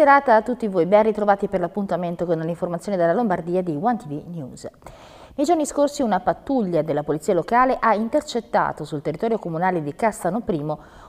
serata a tutti voi, ben ritrovati per l'appuntamento con l'informazione dalla Lombardia di One TV News. Nei giorni scorsi una pattuglia della polizia locale ha intercettato sul territorio comunale di Castano I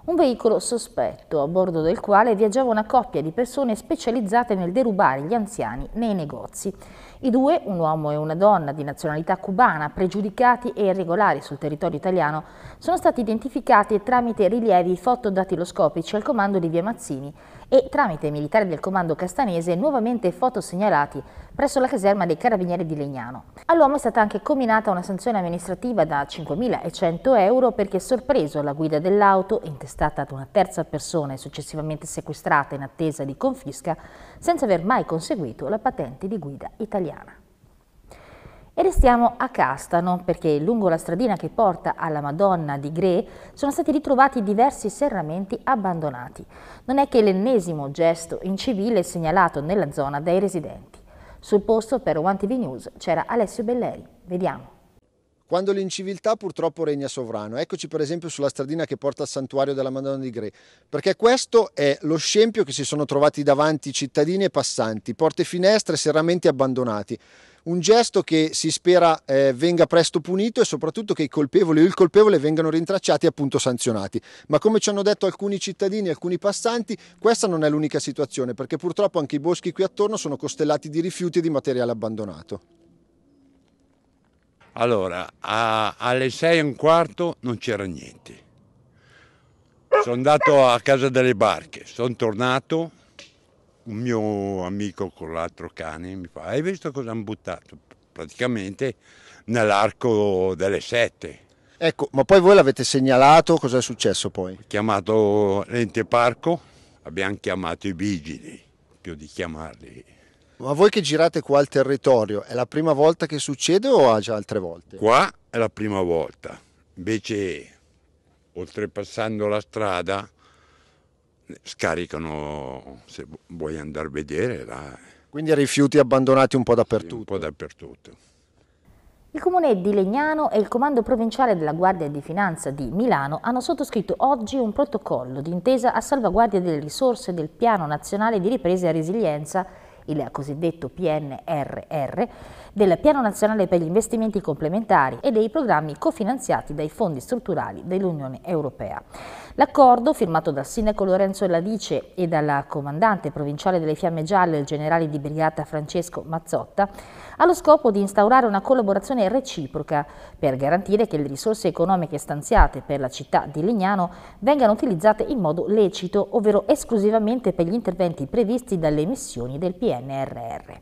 un veicolo sospetto, a bordo del quale viaggiava una coppia di persone specializzate nel derubare gli anziani nei negozi. I due, un uomo e una donna di nazionalità cubana, pregiudicati e irregolari sul territorio italiano, sono stati identificati tramite rilievi fotodatiloscopici al comando di Via Mazzini, e tramite i militari del comando castanese nuovamente fotosegnalati presso la caserma dei carabinieri di Legnano. All'uomo è stata anche combinata una sanzione amministrativa da 5.100 euro perché sorpreso alla guida dell'auto, intestata ad una terza persona e successivamente sequestrata in attesa di confisca, senza aver mai conseguito la patente di guida italiana. E restiamo a Castano perché lungo la stradina che porta alla Madonna di Gre sono stati ritrovati diversi serramenti abbandonati. Non è che l'ennesimo gesto incivile segnalato nella zona dai residenti. Sul posto per One News c'era Alessio Belleri. Vediamo. Quando l'inciviltà purtroppo regna sovrano, eccoci per esempio sulla stradina che porta al santuario della Madonna di Gre, perché questo è lo scempio che si sono trovati davanti cittadini e passanti, porte finestre serramenti abbandonati un gesto che si spera eh, venga presto punito e soprattutto che i colpevoli o il colpevole vengano rintracciati e appunto sanzionati. Ma come ci hanno detto alcuni cittadini, alcuni passanti, questa non è l'unica situazione perché purtroppo anche i boschi qui attorno sono costellati di rifiuti e di materiale abbandonato. Allora, a, alle sei e un quarto non c'era niente. Sono andato a casa delle barche, sono tornato, un mio amico con l'altro cane mi fa, hai visto cosa hanno buttato? Praticamente nell'arco delle sette. Ecco, ma poi voi l'avete segnalato, cosa è successo poi? chiamato l'ente parco, abbiamo chiamato i vigili, più di chiamarli. Ma voi che girate qua al territorio, è la prima volta che succede o ha già altre volte? Qua è la prima volta, invece oltrepassando la strada scaricano, se vuoi andare a vedere, là. Quindi rifiuti abbandonati un po' dappertutto. Sì, un po' dappertutto. Il comune di Legnano e il comando provinciale della Guardia di Finanza di Milano hanno sottoscritto oggi un protocollo d'intesa a salvaguardia delle risorse del Piano Nazionale di Ripresa e Resilienza, il cosiddetto PNRR, del Piano Nazionale per gli Investimenti Complementari e dei programmi cofinanziati dai fondi strutturali dell'Unione Europea. L'accordo, firmato dal sindaco Lorenzo Ladice e dalla comandante provinciale delle Fiamme Gialle, il generale di brigata Francesco Mazzotta, ha lo scopo di instaurare una collaborazione reciproca per garantire che le risorse economiche stanziate per la città di Legnano vengano utilizzate in modo lecito, ovvero esclusivamente per gli interventi previsti dalle missioni del PNRR.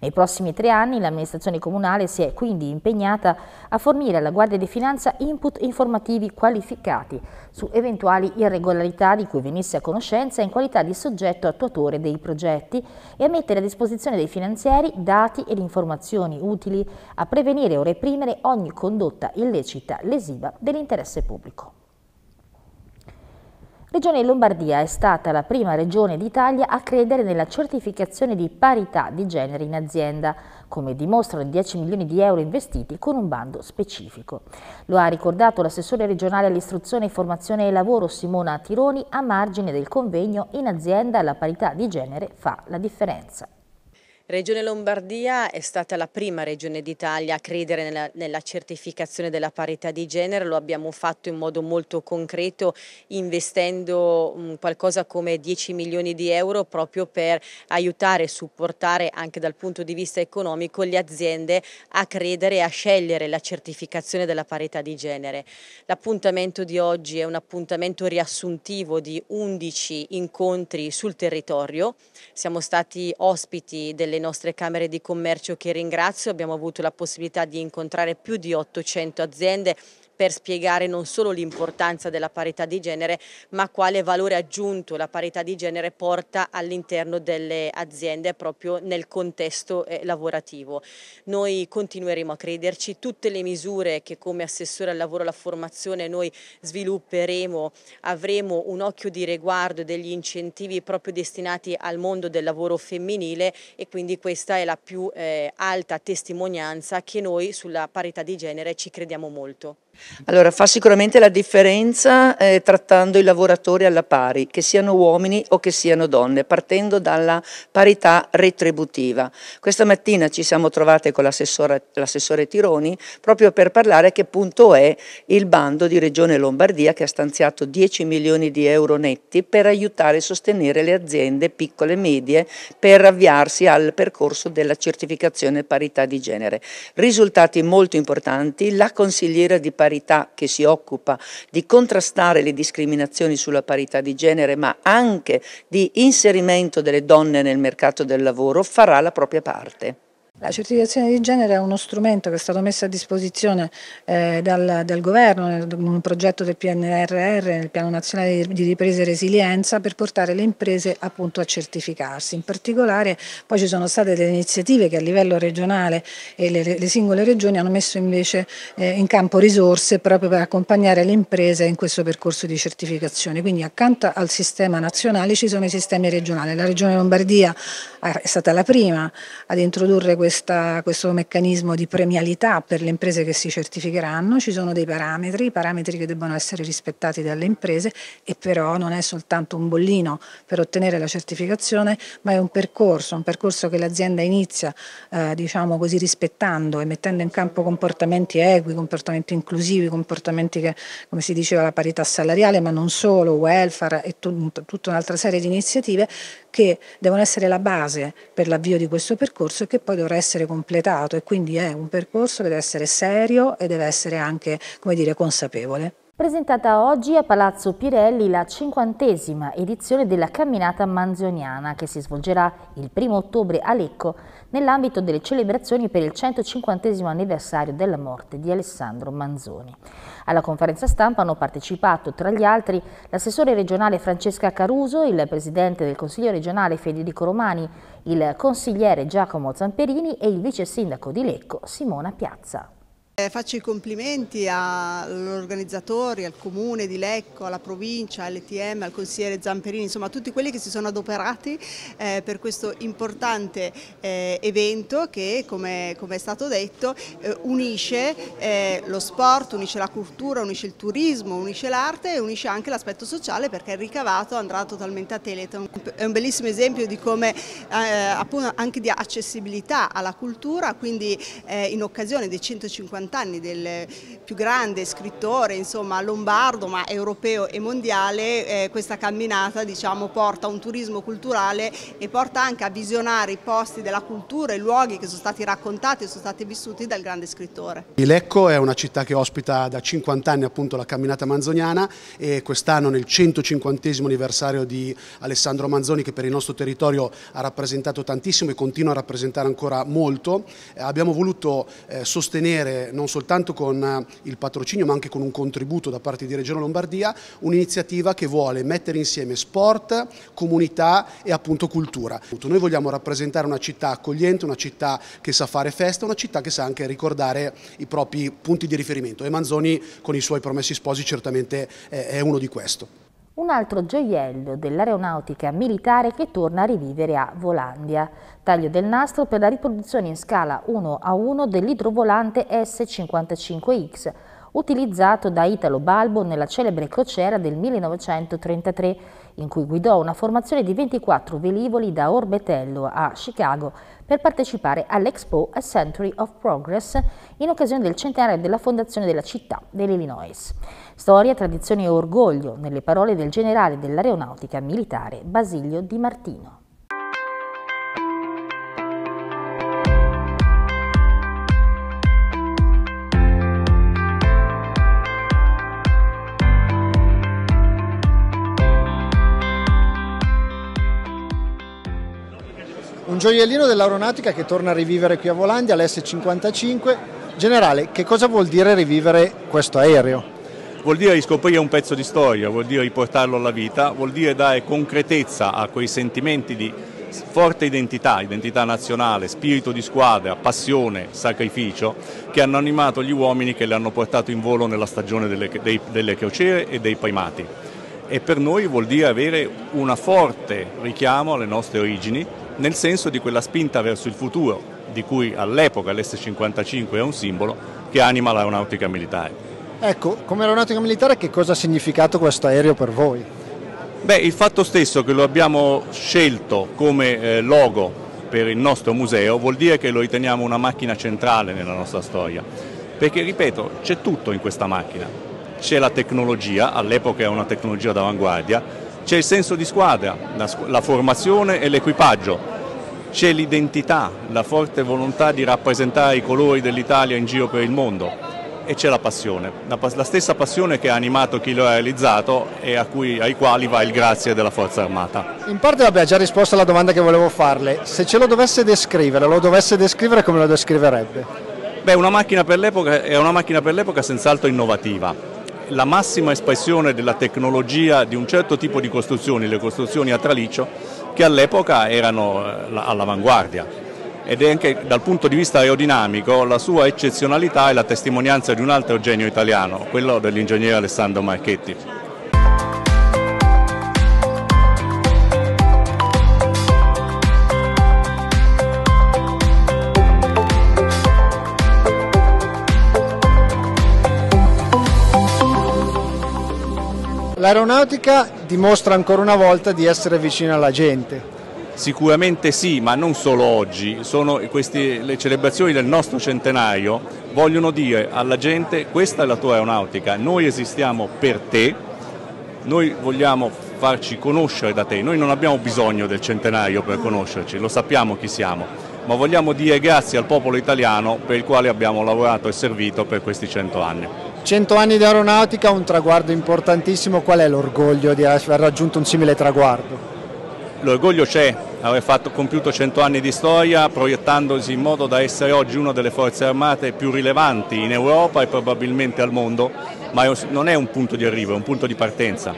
Nei prossimi tre anni l'amministrazione comunale si è quindi impegnata a fornire alla Guardia di Finanza input informativi qualificati su eventuali irregolarità di cui venisse a conoscenza in qualità di soggetto attuatore dei progetti e a mettere a disposizione dei finanzieri dati ed informazioni utili a prevenire o reprimere ogni condotta illecita lesiva dell'interesse pubblico. Regione Lombardia è stata la prima regione d'Italia a credere nella certificazione di parità di genere in azienda, come dimostrano i 10 milioni di euro investiti con un bando specifico. Lo ha ricordato l'assessore regionale all'istruzione, formazione e lavoro Simona Tironi a margine del convegno In azienda la parità di genere fa la differenza. Regione Lombardia è stata la prima regione d'Italia a credere nella, nella, certificazione della parità di genere, lo abbiamo fatto in modo molto concreto investendo mm, qualcosa come 10 milioni di euro proprio per aiutare e supportare anche dal punto di vista economico le aziende a credere e a scegliere la certificazione della parità di genere. L'appuntamento di oggi è un appuntamento riassuntivo di 11 incontri sul territorio, siamo stati ospiti delle le nostre Camere di Commercio che ringrazio, abbiamo avuto la possibilità di incontrare più di 800 aziende per spiegare non solo l'importanza della parità di genere, ma quale valore aggiunto la parità di genere porta all'interno delle aziende proprio nel contesto eh, lavorativo. Noi continueremo a crederci, tutte le misure che come assessore al lavoro e alla formazione noi svilupperemo, avremo un occhio di riguardo degli incentivi proprio destinati al mondo del lavoro femminile e quindi questa è la più eh, alta testimonianza che noi sulla parità di genere ci crediamo molto. Allora, fa sicuramente la differenza eh, trattando i lavoratori alla pari, che siano uomini o che siano donne, partendo dalla parità retributiva. Questa mattina ci siamo trovate con l'assessore Tironi proprio per parlare a che punto è il bando di Regione Lombardia che ha stanziato 10 milioni di euro netti per aiutare e sostenere le aziende piccole e medie per avviarsi al percorso della certificazione parità di genere. Risultati molto importanti, la consigliera di parità parità che si occupa di contrastare le discriminazioni sulla parità di genere, ma anche di inserimento delle donne nel mercato del lavoro, farà la propria parte. La certificazione di genere è uno strumento che è stato messo a disposizione eh, dal, dal, governo in un progetto del PNRR, nel Piano Nazionale di Ripresa e Resilienza, per portare le imprese appunto a certificarsi. In particolare poi ci sono state delle iniziative che a livello regionale e le, le singole regioni hanno messo invece eh, in campo risorse proprio per accompagnare le imprese in questo percorso di certificazione. Quindi accanto al sistema nazionale ci sono i sistemi regionali. La Regione Lombardia eh, è stata la prima ad introdurre questo questa, questo meccanismo di premialità per le imprese che si certificheranno, ci sono dei parametri, parametri che devono essere rispettati dalle imprese e però non è soltanto un bollino per ottenere la certificazione, ma è un percorso, un percorso che l'azienda inizia eh, diciamo così, rispettando e mettendo in campo comportamenti equi, comportamenti inclusivi, comportamenti che, come si diceva, la parità salariale, ma non solo, welfare e tut, tutta un'altra serie di iniziative che devono essere la base per l'avvio di questo percorso e che poi dovrà essere completato e quindi è un percorso che deve essere serio e deve essere anche, come dire, consapevole. Presentata oggi a Palazzo Pirelli la cinquantesima edizione della Camminata Manzoniana che si svolgerà il primo ottobre a Lecco nell'ambito delle celebrazioni per il 150 anniversario della morte di Alessandro Manzoni. Alla conferenza stampa hanno partecipato, tra gli altri, l'assessore regionale Francesca Caruso, il presidente del Consiglio regionale Federico Romani, il consigliere Giacomo Zamperini e il vice sindaco di Lecco Simona Piazza. Eh, faccio i complimenti agli organizzatori, al comune di Lecco, alla provincia, all'ETM, al consigliere Zamperini, insomma a tutti quelli che si sono adoperati eh, per questo importante eh, evento che come, come, è stato detto eh, unisce eh, lo sport, unisce la cultura, unisce il turismo, unisce l'arte e unisce anche l'aspetto sociale perché il ricavato andrà totalmente a Teleton. È un bellissimo esempio di come eh, appunto anche di accessibilità alla cultura, quindi in occasione dei 150 anni del più grande scrittore insomma, lombardo ma europeo e mondiale, eh, questa camminata diciamo, porta a un turismo culturale e porta anche a visionare i posti della cultura, i luoghi che sono stati raccontati e sono stati vissuti dal grande scrittore. Lecco è una città che ospita da 50 anni appunto la camminata manzoniana e quest'anno nel 150 anniversario di Alessandro Manzoni che per il nostro territorio ha rappresentato tantissimo e continua a rappresentare ancora molto, eh, abbiamo voluto eh, sostenere non soltanto con eh, il patrocinio ma anche con un contributo da parte di Regione Lombardia, un'iniziativa che vuole mettere insieme sport, comunità e appunto cultura. Noi vogliamo rappresentare una città accogliente, una città che sa fare festa, una città che sa anche ricordare i propri punti di riferimento e Manzoni con i suoi promessi sposi certamente è uno di questo un altro gioiello dell'aeronautica militare che torna a rivivere a Volandia. Taglio del nastro per la riproduzione in scala 1 a 1 dell'idrovolante S55X, utilizzato da Italo Balbo nella celebre crociera del 1933 in cui guidò una formazione di 24 velivoli da Orbetello a Chicago per partecipare all'Expo A Century of Progress in occasione del centenario della fondazione della città dell'Illinois. Storia, tradizione e orgoglio nelle parole del generale dell'aeronautica militare Basilio Di Martino. un gioiellino dell'aeronautica che torna a rivivere qui a Volandia, l'S55. Generale, che cosa vuol dire rivivere questo aereo? Vuol dire riscoprire un pezzo di storia, vuol dire riportarlo alla vita, vuol dire dare concretezza a quei sentimenti di forte identità, identità nazionale, spirito di squadra, passione, sacrificio che hanno animato gli uomini che le hanno portato in volo nella stagione delle, dei, delle crociere e dei primati. E per noi vuol dire avere un forte richiamo alle nostre origini, nel senso di quella spinta verso il futuro di cui all'epoca l'S-55 è un simbolo che anima l'aeronautica militare. Ecco, come aeronautica militare che cosa ha significato questo aereo per voi? Beh, il fatto stesso che lo abbiamo scelto come eh, logo per il nostro museo vuol dire che lo riteniamo una macchina centrale nella nostra storia, perché ripeto, c'è tutto in questa macchina, c'è la tecnologia, all'epoca era una tecnologia d'avanguardia, c'è il senso di squadra, la, la formazione e l'equipaggio. C'è l'identità, la forte volontà di rappresentare i colori dell'Italia in giro per il mondo e c'è la passione, la, la, stessa passione che ha animato chi lo ha realizzato e cui, ai quali va il grazie della Forza Armata. In parte abbia già risposto alla domanda che volevo farle, se ce lo dovesse descrivere, lo dovesse descrivere come lo descriverebbe? Beh, una macchina per l'epoca è una macchina per l'epoca senz'altro innovativa la massima espressione della tecnologia di un certo tipo di costruzioni, le costruzioni a traliccio, che all'epoca erano eh, all'avanguardia ed è anche dal punto di vista aerodinamico la sua eccezionalità è la testimonianza di un altro genio italiano, quello dell'ingegnere Alessandro Marchetti. L'aeronautica dimostra ancora una volta di essere vicina alla gente. Sicuramente sì, ma non solo oggi, questi, le celebrazioni del nostro centenario vogliono dire alla gente questa è la tua aeronautica, noi esistiamo per te, noi vogliamo farci conoscere da te, noi non abbiamo bisogno del centenario per conoscerci, lo sappiamo chi siamo, ma vogliamo dire grazie al popolo italiano per il quale abbiamo lavorato e servito per questi cento anni. 100 anni di aeronautica, un traguardo importantissimo, qual è l'orgoglio di aver raggiunto un simile traguardo? L'orgoglio c'è, aver fatto, compiuto 100 anni di storia proiettandosi in modo da essere oggi una delle forze armate più rilevanti in Europa e probabilmente al mondo, ma non è un punto di arrivo, è un punto di partenza.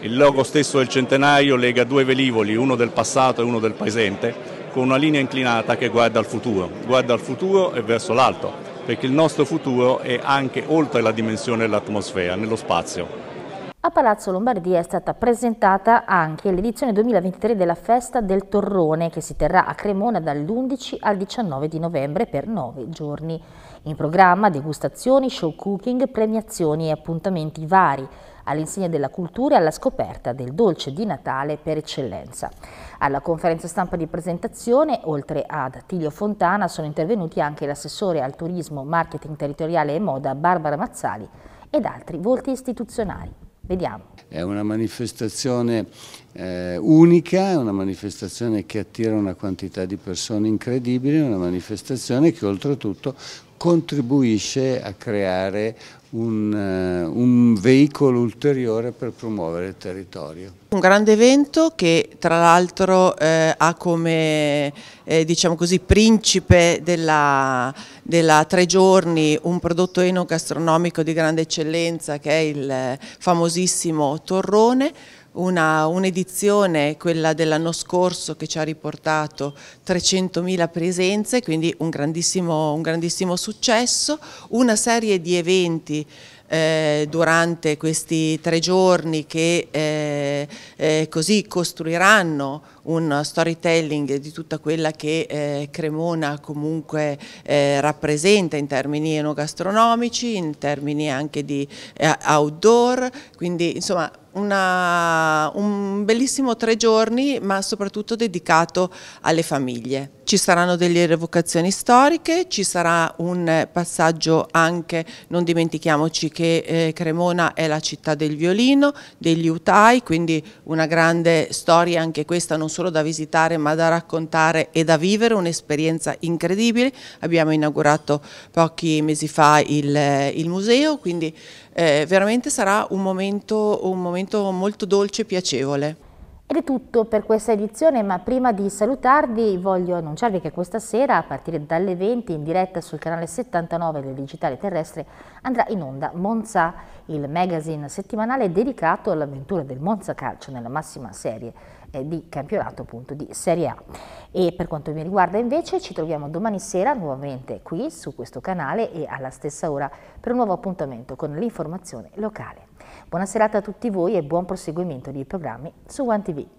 Il logo stesso del centenario lega due velivoli, uno del passato e uno del presente, con una linea inclinata che guarda al futuro, guarda al futuro e verso l'alto perché il nostro futuro è anche oltre la dimensione dell'atmosfera, nello spazio. A Palazzo Lombardia è stata presentata anche l'edizione 2023 della Festa del Torrone che si terrà a Cremona dall'11 al 19 di novembre per nove giorni. In programma degustazioni, show cooking, premiazioni e appuntamenti vari all'insegna della cultura e alla scoperta del dolce di Natale per eccellenza. Alla conferenza stampa di presentazione, oltre ad Attilio Fontana, sono intervenuti anche l'assessore al turismo, marketing territoriale e moda Barbara Mazzali ed altri volti istituzionali. Vediamo. È una manifestazione eh, unica, è una manifestazione che attira una quantità di persone incredibile, una manifestazione che oltretutto contribuisce a creare un, eh, un, veicolo ulteriore per promuovere il territorio. Un grande evento che tra l'altro eh, ha come eh, diciamo così, principe della, della, Tre Giorni un prodotto enogastronomico di grande eccellenza che è il eh, famosissimo torrone un'edizione, un quella dell'anno scorso, che ci ha riportato 300.000 presenze, quindi un grandissimo, un grandissimo, successo, una serie di eventi eh, durante questi tre giorni che eh, eh, così costruiranno un storytelling di tutta quella che eh, Cremona comunque eh, rappresenta in termini enogastronomici, in termini anche di eh, outdoor, quindi insomma una, un bellissimo tre giorni ma soprattutto dedicato alle famiglie. Ci saranno delle revocazioni storiche, ci sarà un passaggio anche, non dimentichiamoci che eh, Cremona è la città del violino, degli utai, quindi una grande storia anche questa non solo da visitare ma da raccontare e da vivere, un'esperienza incredibile. Abbiamo inaugurato pochi mesi fa il, il museo, quindi eh, veramente sarà un momento, un momento molto dolce e piacevole. Ed è tutto per questa edizione, ma prima di salutarvi voglio annunciarvi che questa sera, a partire dalle 20, in diretta sul canale 79 del Digitale Terrestre, andrà in onda Monza, il magazine settimanale dedicato all'avventura del Monza Calcio nella massima serie di campionato appunto di Serie A. E per quanto mi riguarda invece ci troviamo domani sera nuovamente qui su questo canale e alla stessa ora per un nuovo appuntamento con l'informazione locale. Buona serata a tutti voi e buon proseguimento dei programmi su OneTV.